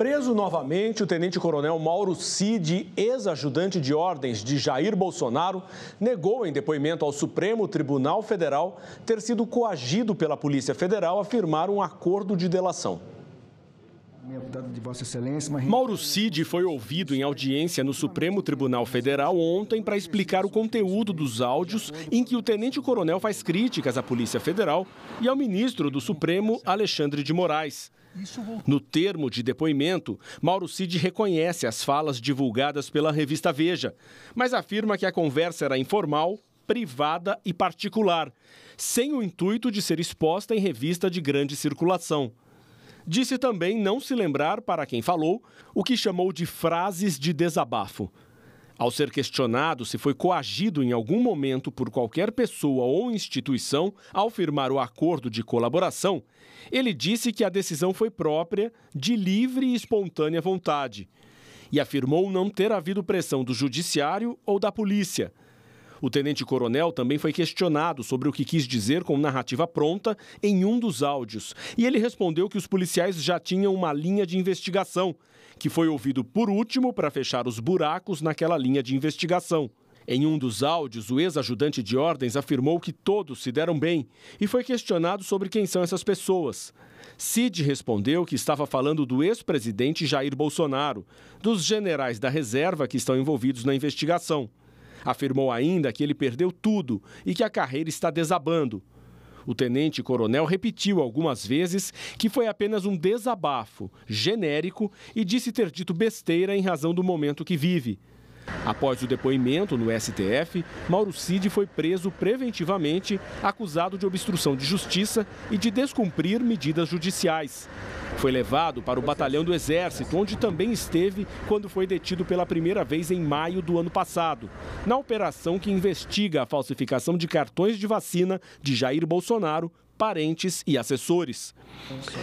Preso novamente, o tenente-coronel Mauro Cid, ex-ajudante de ordens de Jair Bolsonaro, negou em depoimento ao Supremo Tribunal Federal ter sido coagido pela Polícia Federal a firmar um acordo de delação. Mauro Cid foi ouvido em audiência no Supremo Tribunal Federal ontem para explicar o conteúdo dos áudios em que o tenente-coronel faz críticas à Polícia Federal e ao ministro do Supremo, Alexandre de Moraes. No termo de depoimento, Mauro Cid reconhece as falas divulgadas pela revista Veja, mas afirma que a conversa era informal, privada e particular, sem o intuito de ser exposta em revista de grande circulação. Disse também não se lembrar para quem falou o que chamou de frases de desabafo. Ao ser questionado se foi coagido em algum momento por qualquer pessoa ou instituição ao firmar o acordo de colaboração, ele disse que a decisão foi própria, de livre e espontânea vontade, e afirmou não ter havido pressão do judiciário ou da polícia. O tenente-coronel também foi questionado sobre o que quis dizer com narrativa pronta em um dos áudios. E ele respondeu que os policiais já tinham uma linha de investigação, que foi ouvido por último para fechar os buracos naquela linha de investigação. Em um dos áudios, o ex-ajudante de ordens afirmou que todos se deram bem e foi questionado sobre quem são essas pessoas. Cid respondeu que estava falando do ex-presidente Jair Bolsonaro, dos generais da reserva que estão envolvidos na investigação. Afirmou ainda que ele perdeu tudo e que a carreira está desabando. O tenente-coronel repetiu algumas vezes que foi apenas um desabafo genérico e disse ter dito besteira em razão do momento que vive. Após o depoimento no STF, Mauro Cid foi preso preventivamente, acusado de obstrução de justiça e de descumprir medidas judiciais. Foi levado para o batalhão do Exército, onde também esteve quando foi detido pela primeira vez em maio do ano passado, na operação que investiga a falsificação de cartões de vacina de Jair Bolsonaro parentes e assessores.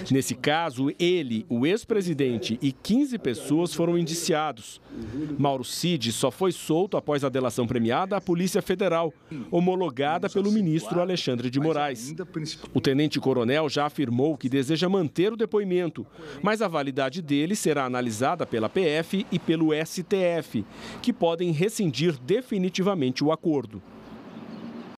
Nesse caso, ele, o ex-presidente e 15 pessoas foram indiciados. Mauro Cid só foi solto após a delação premiada à Polícia Federal, homologada pelo ministro Alexandre de Moraes. O tenente-coronel já afirmou que deseja manter o depoimento, mas a validade dele será analisada pela PF e pelo STF, que podem rescindir definitivamente o acordo.